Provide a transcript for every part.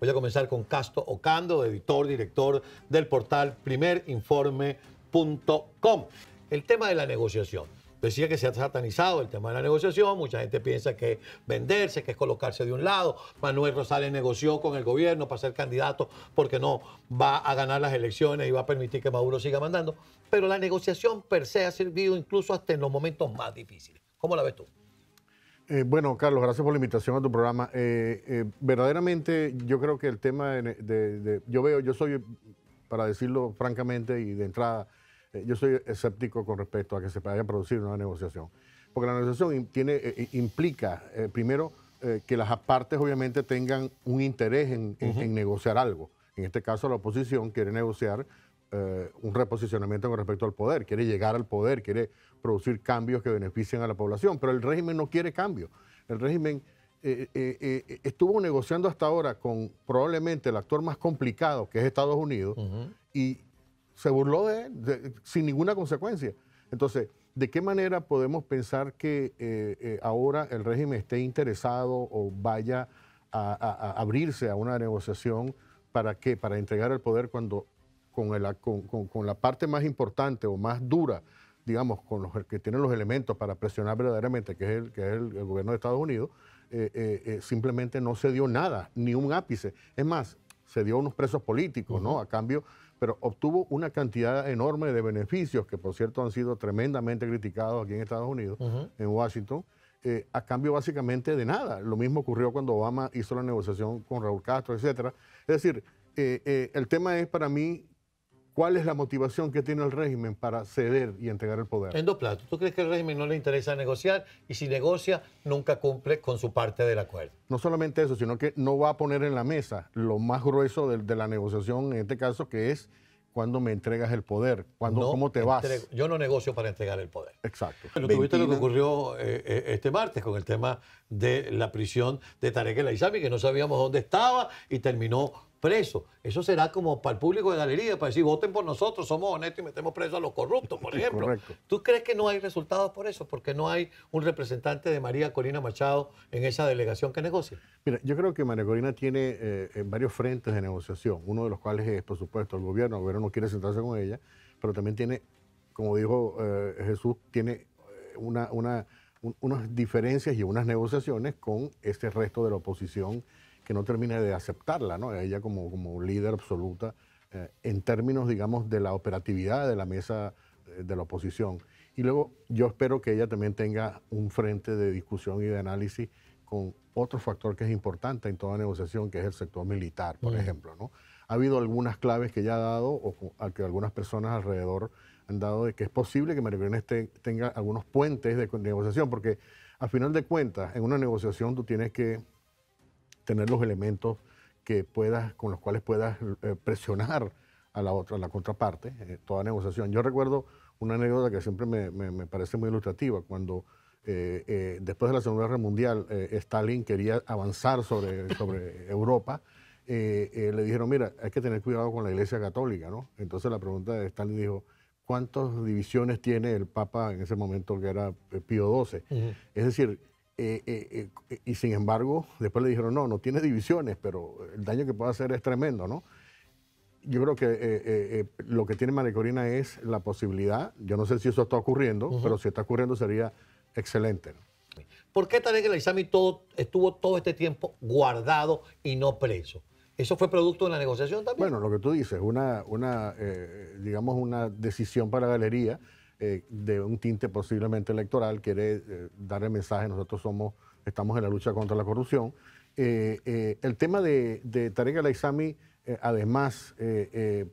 Voy a comenzar con Casto Ocando, editor, director del portal primerinforme.com. El tema de la negociación. Decía que se ha satanizado el tema de la negociación, mucha gente piensa que es venderse, que es colocarse de un lado. Manuel Rosales negoció con el gobierno para ser candidato porque no va a ganar las elecciones y va a permitir que Maduro siga mandando. Pero la negociación per se ha servido incluso hasta en los momentos más difíciles. ¿Cómo la ves tú? Eh, bueno, Carlos, gracias por la invitación a tu programa. Eh, eh, verdaderamente, yo creo que el tema de, Yo veo, yo soy, para decirlo francamente y de entrada, yo soy escéptico con respecto a que se vaya a producir una negociación. Porque la negociación tiene, implica, primero, que las partes obviamente tengan un interés en, negociar algo. En este caso, la oposición quiere negociar un reposicionamiento con respecto al poder, quiere llegar al poder, quiere producir cambios que beneficien a la población, pero el régimen no quiere cambio. El régimen eh, eh, eh, estuvo negociando hasta ahora con probablemente el actor más complicado, que es Estados Unidos, y se burló de él sin ninguna consecuencia. Entonces, ¿de qué manera podemos pensar que ahora el régimen esté interesado o vaya a, abrirse a una negociación? ¿Para qué? Para entregar el poder cuando con, la parte más importante o más dura digamos, con los que tienen los elementos para presionar verdaderamente, que es el, que el, gobierno de Estados Unidos, eh, eh, eh, simplemente no se dio nada, ni un ápice. Es más, se dio unos presos políticos, ¿no? A cambio, pero obtuvo una cantidad enorme de beneficios, que por cierto han sido tremendamente criticados aquí en Estados Unidos, en Washington, a cambio básicamente de nada. Lo mismo ocurrió cuando Obama hizo la negociación con Raúl Castro, etc. Es decir, el tema es para mí ¿Cuál es la motivación que tiene el régimen para ceder y entregar el poder? En dos platos. ¿Tú crees que el régimen no le interesa negociar y si negocia nunca cumple con su parte del acuerdo? No solamente eso, sino que no va a poner en la mesa lo más grueso de, la negociación, en este caso, que es cuando me entregas el poder, cuando, cómo te vas. Yo no negocio para entregar el poder. Exacto. Pero tuviste lo que ocurrió eh, eh, este martes con el tema de la prisión de Tarek El Aizami, que no sabíamos dónde estaba y terminó preso, Eso será como para el público de galería, para decir, voten por nosotros, somos honestos y metemos presos a los corruptos, por ejemplo. ¿Tú crees que no hay resultados por eso? Porque no hay un representante de María Corina Machado en esa delegación que negocia. Mira, yo creo que María Corina tiene eh, varios frentes de negociación, uno de los cuales es, por supuesto, el gobierno. El gobierno no quiere sentarse con ella, pero también tiene, como dijo eh, Jesús, tiene eh, una, unas diferencias y unas negociaciones con este resto de la oposición que no termine de aceptarla, ¿no? Ella como, como líder absoluta eh, en términos, digamos, de la operatividad de la mesa eh, de la oposición. Y luego yo espero que ella también tenga un frente de discusión y de análisis con otro factor que es importante en toda negociación, que es el sector militar, por mm. ejemplo, ¿no? Ha habido algunas claves que ella ha dado o que algunas personas alrededor han dado de que es posible que María esté, tenga algunos puentes de negociación, porque al final de cuentas, en una negociación tú tienes que tener los elementos que puedas, con los cuales puedas eh, presionar a la otra, a la contraparte, en eh, toda negociación. Yo recuerdo una anécdota que siempre me, me, me parece muy ilustrativa, cuando eh, después de la Segunda Guerra Mundial Stalin quería avanzar sobre, sobre Europa, le dijeron, mira, hay que tener cuidado con la Iglesia Católica, ¿no? Entonces la pregunta de Stalin dijo, ¿cuántas divisiones tiene el Papa en ese momento que era Pío XII? Es decir, eh, eh, eh, y sin embargo, después le dijeron, no, no tiene divisiones, pero el daño que puede hacer es tremendo, ¿no? Yo creo que lo que tiene María es la posibilidad, yo no sé si eso está ocurriendo, pero si está ocurriendo sería excelente. ¿Por qué tal el examen todo, estuvo todo este tiempo guardado y no preso? ¿Eso fue producto de la negociación también? Bueno, lo que tú dices, una, una digamos, una decisión para la galería eh, de un tinte posiblemente electoral, quiere eh, dar el mensaje, nosotros somos, estamos en la lucha contra la corrupción. Eh, el tema de, Tarek al además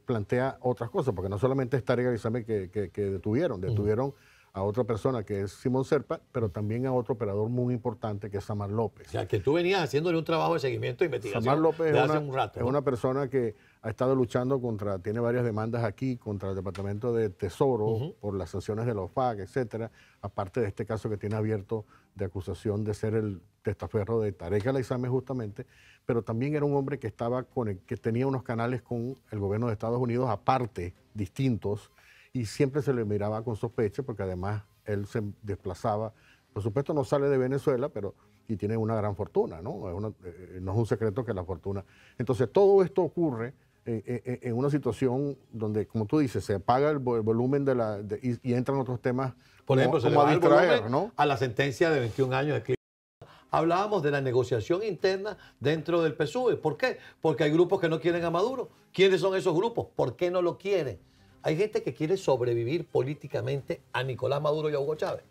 plantea otras cosas, porque no solamente es Tarek al que, que, detuvieron, detuvieron a otra persona que es Simón Serpa, pero también a otro operador muy importante que es Samar López. O sea, que tú venías haciéndole un trabajo de seguimiento e investigación. Samar López hace un rato, es una persona que ha estado luchando contra, tiene varias demandas aquí contra el Departamento de Tesoro por las sanciones de la OFAC, etcétera, aparte de este caso que tiene abierto de acusación de ser el testaferro de Tarek al examen justamente, pero también era un hombre que estaba con que tenía unos canales con el gobierno de Estados Unidos aparte, distintos, y siempre se le miraba con sospecha porque además él se desplazaba. Por supuesto no sale de Venezuela, pero y tiene una gran fortuna, ¿no? Es eh, no es un secreto que la fortuna. Entonces todo esto ocurre eh, eh, en una situación donde, como tú dices, se apaga el, volumen de la y, entran otros temas. Por ejemplo, se a A la sentencia de 21 años de Hablábamos de la negociación interna dentro del PSUV. E. ¿Por qué? Porque hay grupos que no quieren a Maduro. ¿Quiénes son esos grupos? ¿Por qué no lo quieren? Hay gente que quiere sobrevivir políticamente a Nicolás Maduro y a Hugo Chávez.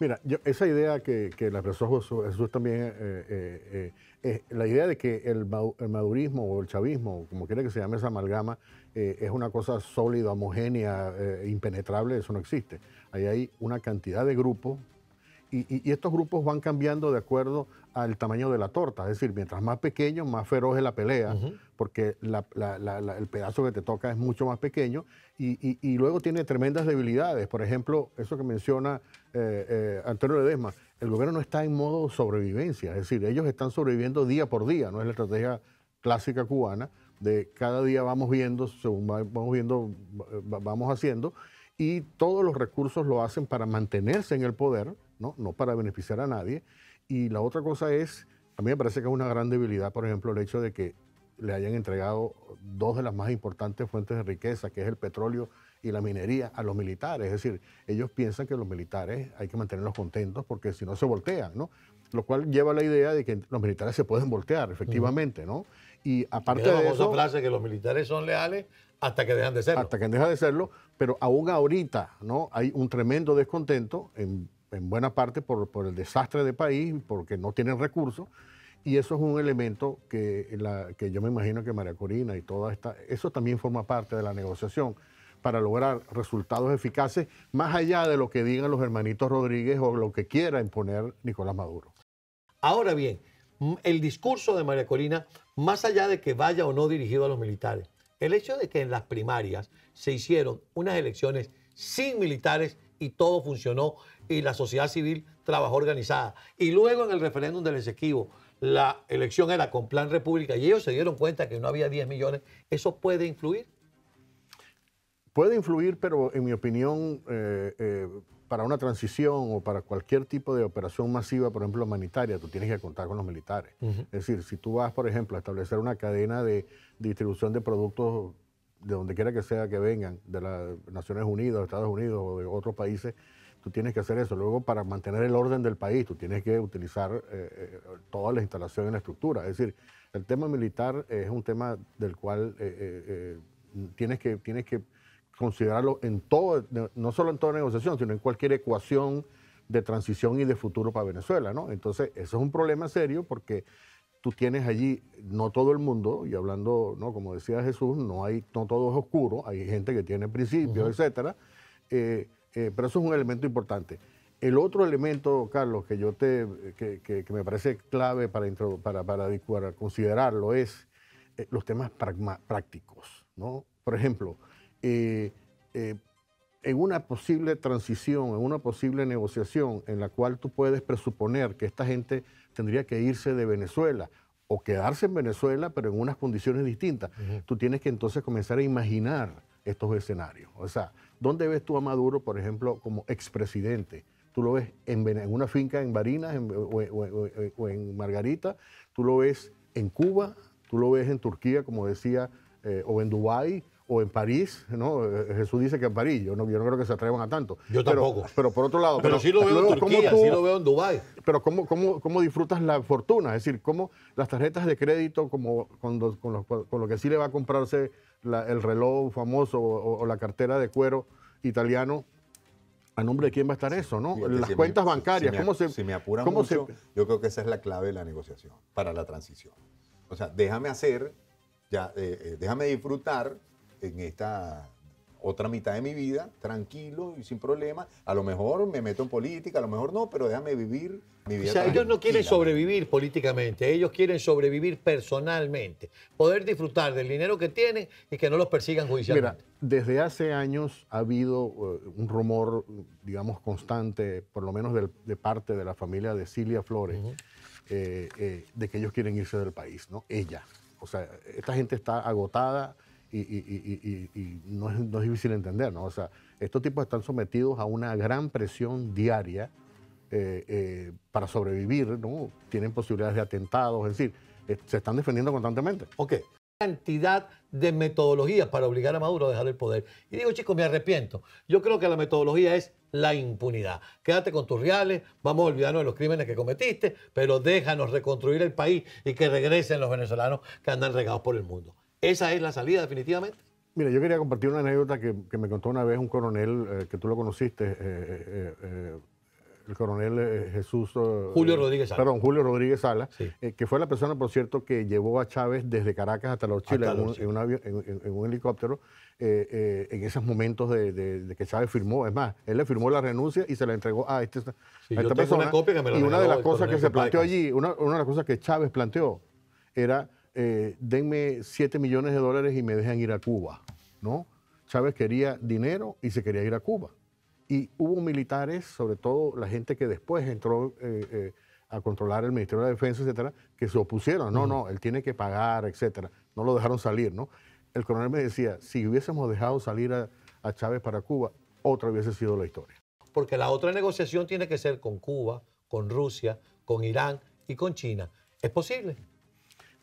Mira, yo, esa idea que, que la expresó Jesús, también, eh, eh, eh, la idea de que el, el, madurismo o el chavismo, como quiera que se llame esa amalgama, es una cosa sólida, homogénea, impenetrable, eso no existe. Ahí hay una cantidad de grupos y, estos grupos van cambiando de acuerdo al tamaño de la torta, es decir, mientras más pequeño, más feroz es la pelea, porque el pedazo que te toca es mucho más pequeño y, luego tiene tremendas debilidades. Por ejemplo, eso que menciona eh, eh, Antonio Ledesma, el gobierno no está en modo sobrevivencia, es decir, ellos están sobreviviendo día por día, no es la estrategia clásica cubana de cada día vamos viendo, según vamos viendo, vamos haciendo, y todos los recursos lo hacen para mantenerse en el poder ¿no? para beneficiar a nadie. Y la otra cosa es, a mí me parece que es una gran debilidad, por ejemplo, el hecho de que le hayan entregado dos de las más importantes fuentes de riqueza, que es el petróleo y la minería, a los militares. Es decir, ellos piensan que los militares hay que mantenerlos contentos porque si no se voltean, ¿no? Lo cual lleva a la idea de que los militares se pueden voltear, efectivamente, ¿no? Y aparte de eso... frase que los militares son leales hasta que dejan de serlo. Hasta que dejan de serlo, pero aún ahorita, ¿no? Hay un tremendo descontento en en buena parte por, el desastre del país, porque no tienen recursos. Y eso es un elemento que, la, que yo me imagino que María Corina y toda esta, eso también forma parte de la negociación para lograr resultados eficaces, más allá de lo que digan los hermanitos Rodríguez o lo que quiera imponer Nicolás Maduro. Ahora bien, el discurso de María Corina, más allá de que vaya o no dirigido a los militares, el hecho de que en las primarias se hicieron unas elecciones sin militares y todo funcionó y la sociedad civil trabajó organizada. Y luego en el referéndum del Esequibo, la elección era con plan república y ellos se dieron cuenta que no había 10 millones. ¿Eso puede influir? Puede influir, pero en mi opinión, eh, eh, para una transición o para cualquier tipo de operación masiva, por ejemplo, humanitaria, tú tienes que contar con los militares. Es decir, si tú vas, por ejemplo, a establecer una cadena de distribución de productos de donde quiera que sea que vengan, de las Naciones Unidas, Estados Unidos o de otros países, tú tienes que hacer eso. Luego, para mantener el orden del país, tú tienes que utilizar eh, eh, todas las instalaciones y la estructura. Es decir, el tema militar es un tema del cual eh, tienes, que, tienes que considerarlo en todo, no solo en toda negociación, sino en cualquier ecuación de transición y de futuro para Venezuela, ¿no? Entonces, eso es un problema serio porque tú tienes allí, no todo el mundo, y hablando, ¿no? como decía Jesús, no, hay, no todo es oscuro, hay gente que tiene principios, etc. Eh, eh, pero eso es un elemento importante. El otro elemento, Carlos, que, yo te, que, me parece clave para, para, considerarlo es eh, los temas prácticos. ¿no? Por ejemplo, en una posible transición, en una posible negociación en la cual tú puedes presuponer que esta gente tendría que irse de Venezuela o quedarse en Venezuela, pero en unas condiciones distintas. Tú tienes que entonces comenzar a imaginar estos escenarios. O sea, ¿dónde ves tú a Maduro, por ejemplo, como expresidente? Tú lo ves en, una finca en Barinas o, en Margarita, tú lo ves en Cuba, tú lo ves en Turquía, como decía, eh, o en Dubái, o en París, ¿no? Eh, Jesús dice que en París, yo no, creo que se atrevan a tanto. Yo tampoco. Pero por otro lado, pero, lo veo en Turquía, Pero ¿cómo, cómo, disfrutas la fortuna, es decir, cómo las tarjetas de crédito, como con, lo, que sí le va a comprarse el reloj famoso o, la cartera de cuero italiano, ¿A nombre de quién va a estar eso? ¿no? Las cuentas bancarias. Si me, ¿cómo se, yo creo que esa es la clave de la negociación para la transición. O sea, déjame hacer, ya, eh, eh, déjame disfrutar en esta otra mitad de mi vida, tranquilo y sin problema. A lo mejor me meto en política, a lo mejor no, pero déjame vivir mi vida. O sea, ellos no quieren sobrevivir políticamente, ellos quieren sobrevivir personalmente, poder disfrutar del dinero que tienen y que no los persigan judicialmente. desde hace años ha habido eh, un rumor, digamos, constante, por lo menos de parte de la familia de Cilia Flores, eh, eh, de que ellos quieren irse del país, ¿no? Ella. O sea, esta gente está agotada y, no, es, no, es, difícil entender, ¿no? O sea, estos tipos están sometidos a una gran presión diaria eh, eh, para sobrevivir, ¿no? Tienen posibilidades de atentados, es decir, se están defendiendo constantemente. Ok. Cantidad de metodologías para obligar a Maduro a dejar el poder. Y digo, chicos, me arrepiento. Yo creo que la metodología es la impunidad. Quédate con tus reales, vamos a olvidarnos de los crímenes que cometiste, pero déjanos reconstruir el país y que regresen los venezolanos que andan regados por el mundo. ¿Esa es la salida definitivamente? Mira, yo quería compartir una anécdota que, me contó una vez un coronel, eh, que tú lo conociste, eh, eh, el coronel Jesús... Julio Rodríguez Sala. Perdón, Julio Rodríguez Sala, que fue la persona, por cierto, que llevó a Chávez desde Caracas hasta los Chile, en, un, helicóptero, en esos momentos de, que Chávez firmó. Es más, él le firmó la renuncia y se la entregó a, esta persona. y una de las cosas que se planteó allí, una, una de las cosas que Chávez planteó era eh, denme 7 millones de dólares y me dejan ir a Cuba. ¿no? Chávez quería dinero y se quería ir a Cuba. Y hubo militares, sobre todo la gente que después entró eh, eh, a controlar el Ministerio de Defensa, etcétera, que se opusieron. No, no, él tiene que pagar, etcétera. No lo dejaron salir, ¿no? El coronel me decía, si hubiésemos dejado salir a, a Chávez para Cuba, otra hubiese sido la historia. Porque la otra negociación tiene que ser con Cuba, con Rusia, con Irán y con China. ¿Es posible?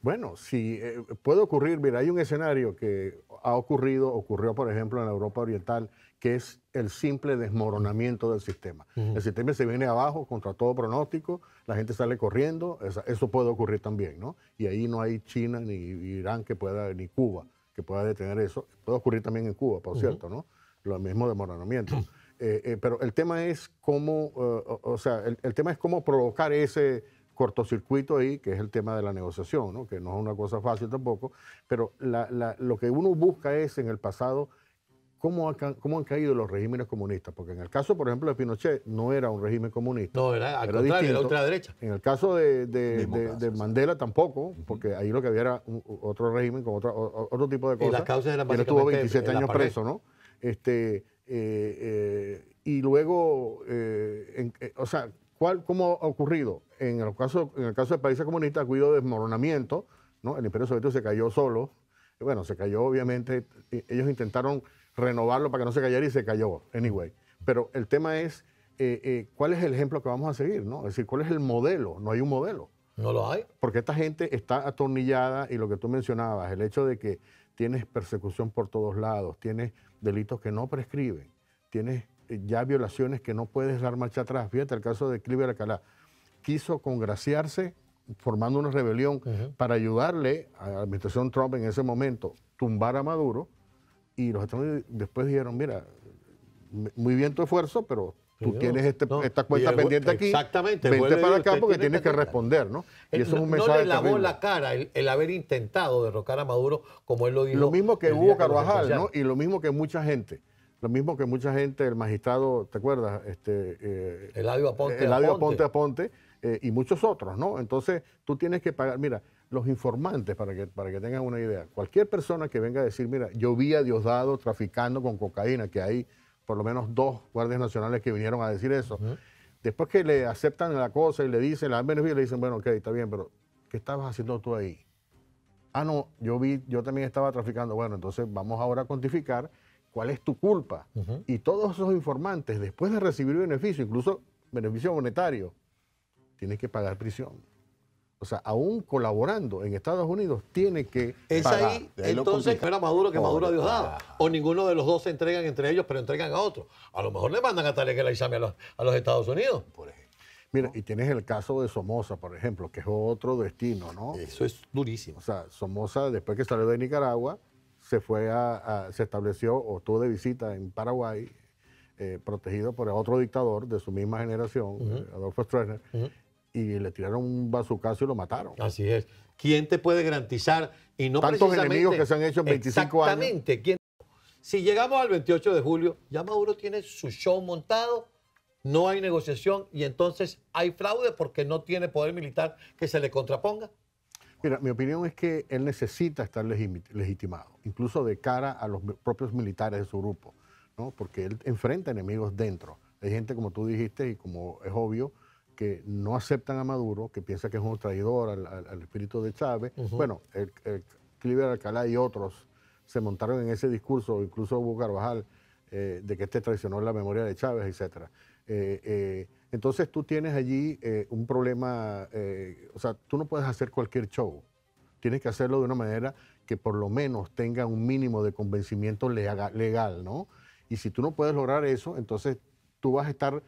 Bueno, si eh, puede ocurrir, mira, hay un escenario que ha ocurrido, ocurrió por ejemplo en la Europa Oriental, que es el simple desmoronamiento del sistema. El sistema se viene abajo contra todo pronóstico, la gente sale corriendo, eso, puede ocurrir también, ¿no? Y ahí no hay China ni Irán que pueda, ni Cuba que pueda detener eso. Puede ocurrir también en Cuba, por cierto, ¿no? Lo mismo desmoronamiento. Eh, eh, pero el tema es cómo, o sea, el tema es cómo provocar ese cortocircuito ahí, que es el tema de la negociación, ¿no? que no es una cosa fácil tampoco, pero lo que uno busca es en el pasado cómo, han caído los regímenes comunistas, porque en el caso, por ejemplo, de Pinochet no era un régimen comunista. No, era al contrario, distinto. En el caso de, Mandela tampoco, porque ahí lo que había era otro régimen con otro tipo de cosas. Y Él estuvo 27 años preso, ¿no? Este, eh, eh, y luego, eh, o sea, ¿Cuál, ¿Cómo ha ocurrido? En el, caso, en el caso de países comunistas ha habido desmoronamiento, ¿no? el imperio soviético se cayó solo, bueno, se cayó obviamente, e, ellos intentaron renovarlo para que no se cayera y se cayó, anyway. Pero el tema es, eh, eh, ¿cuál es el ejemplo que vamos a seguir? ¿no? Es decir, ¿cuál es el modelo? No hay un modelo. No lo hay. Porque esta gente está atornillada y lo que tú mencionabas, el hecho de que tienes persecución por todos lados, tienes delitos que no prescriben, tienes ya violaciones que no puedes dar marcha atrás. Fíjate el caso de Clive Alcalá. Quiso congraciarse formando una rebelión para ayudarle a la administración Trump en ese momento tumbar a Maduro y los Unidos después dijeron, mira, muy bien tu esfuerzo, pero tú tienes este, esta cuenta pendiente aquí. Exactamente. Vente para acá porque tienes que responder, ¿no? Y eso es un mensaje. No le lavó la cara el, haber intentado derrocar a Maduro, como él lo dijo. Lo mismo que Hugo Carvajal, ¿no? Y lo mismo que mucha gente. Lo mismo que mucha gente, el magistrado, ¿te acuerdas? Este, eh, Eladio Aponte. Eladio ponte a ponte eh, y muchos otros, ¿no? Entonces, tú tienes que pagar, mira, los informantes, para que, para que tengan una idea, cualquier persona que venga a decir, mira, yo vi a Diosdado traficando con cocaína, que hay por lo menos dos guardias nacionales que vinieron a decir eso, después que le aceptan la cosa y le dicen, la han y le dicen, bueno, ok, está bien, pero ¿qué estabas haciendo tú ahí? Ah, no, yo vi, yo también estaba traficando. Bueno, entonces vamos ahora a cuantificar cuál es tu culpa. Y todos esos informantes, después de recibir beneficio, incluso beneficio monetario, tienen que pagar prisión. O sea, aún colaborando en Estados Unidos, tiene que. Es pagar. ahí, ahí entonces, que Maduro que oh, Maduro Dios O ninguno de los dos se entregan entre ellos, pero entregan a otro. A lo mejor le mandan a la el a los, a los Estados Unidos. Por ejemplo. Mira, y tienes el caso de Somoza, por ejemplo, que es otro destino, ¿no? Eso es durísimo. O sea, Somoza, después que salió de Nicaragua, se fue a, se estableció o estuvo de visita en Paraguay, eh, protegido por otro dictador de su misma generación, eh, Adolfo Stroessner, y le tiraron un bazucazo y lo mataron. Así es. ¿Quién te puede garantizar? Y no Tantos enemigos que se han hecho en 25 años. Exactamente. Si llegamos al 28 de julio, ya Maduro tiene su show montado, no hay negociación y entonces hay fraude porque no tiene poder militar que se le contraponga. Mira, mi opinión es que él necesita estar legitimado, incluso de cara a los propios militares de su grupo, ¿no? porque él enfrenta enemigos dentro. Hay gente, como tú dijiste, y como es obvio, que no aceptan a Maduro, que piensa que es un traidor al, espíritu de Chávez. Bueno, el, Cliver Alcalá y otros se montaron en ese discurso, incluso Hugo Carvajal, eh, de que este traicionó la memoria de Chávez, etc. Entonces tú tienes allí eh, un problema, eh, o sea, tú no puedes hacer cualquier show. Tienes que hacerlo de una manera que por lo menos tenga un mínimo de convencimiento legal, ¿no? Y si tú no puedes lograr eso, entonces tú vas a estar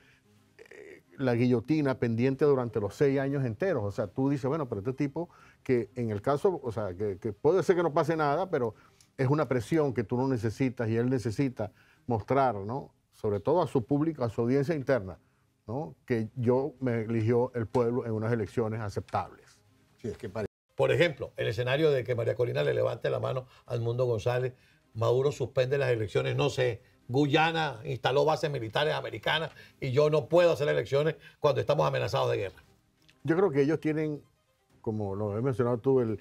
eh, la guillotina pendiente durante los seis años enteros. O sea, tú dices, bueno, pero este tipo que en el caso, o sea, que puede ser que no pase nada, pero es una presión que tú no necesitas y él necesita mostrar, ¿no? Sobre todo a su público, a su audiencia interna ¿no? que yo me eligió el pueblo en unas elecciones aceptables. es que Por ejemplo, el escenario de que María Corina le levante la mano al Mundo González, Maduro suspende las elecciones, no sé, Guyana instaló bases militares americanas y yo no puedo hacer elecciones cuando estamos amenazados de guerra. Yo creo que ellos tienen, como lo he mencionado tú, el,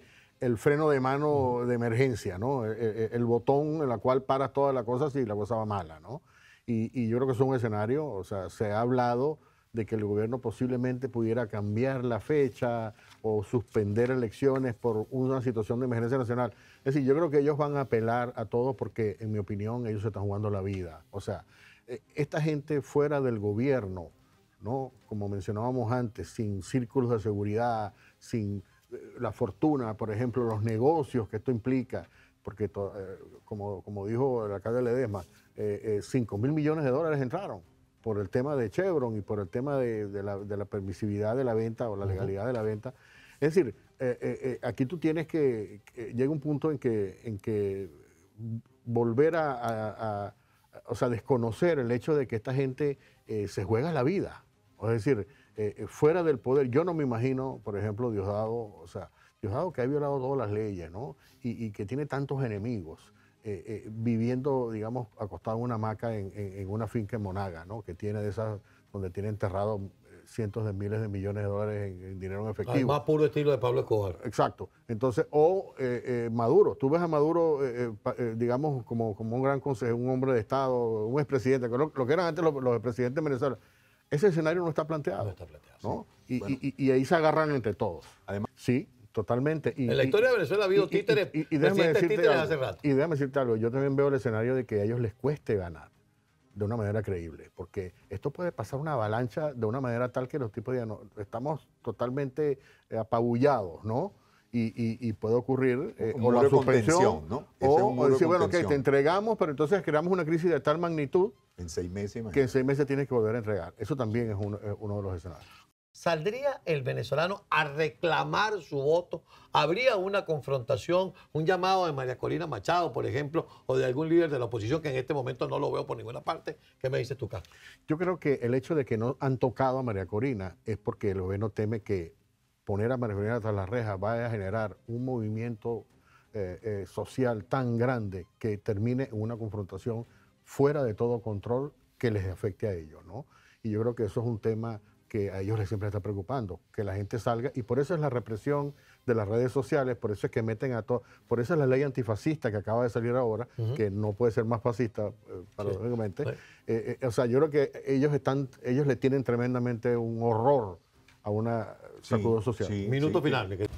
freno de mano de emergencia, ¿no? E, e, el, botón en el cual paras todas las cosas si la cosa va mala, ¿no? Y, yo creo que es un escenario, o sea, se ha hablado de que el gobierno posiblemente pudiera cambiar la fecha o suspender elecciones por una situación de emergencia nacional. Es decir, yo creo que ellos van a apelar a todos porque, en mi opinión, ellos se están jugando la vida. O sea, eh, esta gente fuera del gobierno, ¿no? Como mencionábamos antes, sin círculos de seguridad, sin eh, la fortuna, por ejemplo, los negocios que esto implica, porque eh, como, dijo el alcalde Ledesma, 5 eh, eh, mil millones de dólares entraron por el tema de Chevron y por el tema de, la, permisividad de la venta o la legalidad de la venta. Es decir, aquí tú tienes que, llega un punto en que, en que volver a, o sea, desconocer el hecho de que esta gente se juega la vida. Es decir, fuera del poder, yo no me imagino, por ejemplo, Diosdado, o sea, que ha violado todas las leyes, ¿no? Y, que tiene tantos enemigos, eh, eh, viviendo, digamos, acostado en una hamaca en, una finca en Monaga, ¿no? Que tiene de esas, donde tiene enterrado eh, cientos de miles de millones de dólares en, dinero en efectivo. El más puro estilo de Pablo Escobar. Exacto. Entonces, o Maduro. Tú ves a Maduro, digamos, como, un gran consejero, un hombre de Estado, un expresidente, lo, que eran antes los, expresidentes de Venezuela. Ese escenario no está planteado. No está planteado. ¿no? Y, y ahí se agarran entre todos. Además, sí, totalmente. Y, en la historia de Venezuela ha habido títeres, y, déjame decirte hace rato. Y déjame decirte algo, yo también veo el escenario de que a ellos les cueste ganar de una manera creíble, porque esto puede pasar una avalancha de una manera tal que los tipos digan, no, estamos totalmente eh, apabullados, ¿no? Y, puede ocurrir eh, o la suspensión, ¿no? o, decir, bueno, ok, te entregamos, pero entonces creamos una crisis de tal magnitud en seis meses, que en seis meses tienes que volver a entregar. Eso también es uno de los escenarios saldría el venezolano a reclamar su voto, habría una confrontación, un llamado de María Corina Machado, por ejemplo, o de algún líder de la oposición que en este momento no lo veo por ninguna parte. ¿Qué me dices tú, Carlos? Yo creo que el hecho de que no han tocado a María Corina es porque el gobierno teme que poner a María Corina tras las rejas vaya a generar un movimiento eh, eh, social tan grande que termine en una confrontación fuera de todo control que les afecte a ellos, ¿no? Y yo creo que eso es un tema que a ellos les siempre está preocupando, que la gente salga, y por eso es la represión de las redes sociales, por eso es que meten a todo, por eso es la ley antifascista que acaba de salir ahora, que no puede ser más fascista, eh, paradójicamente. Eh, eh, o sea, yo creo que ellos están, ellos le tienen tremendamente un horror a una sí, social. Minuto final.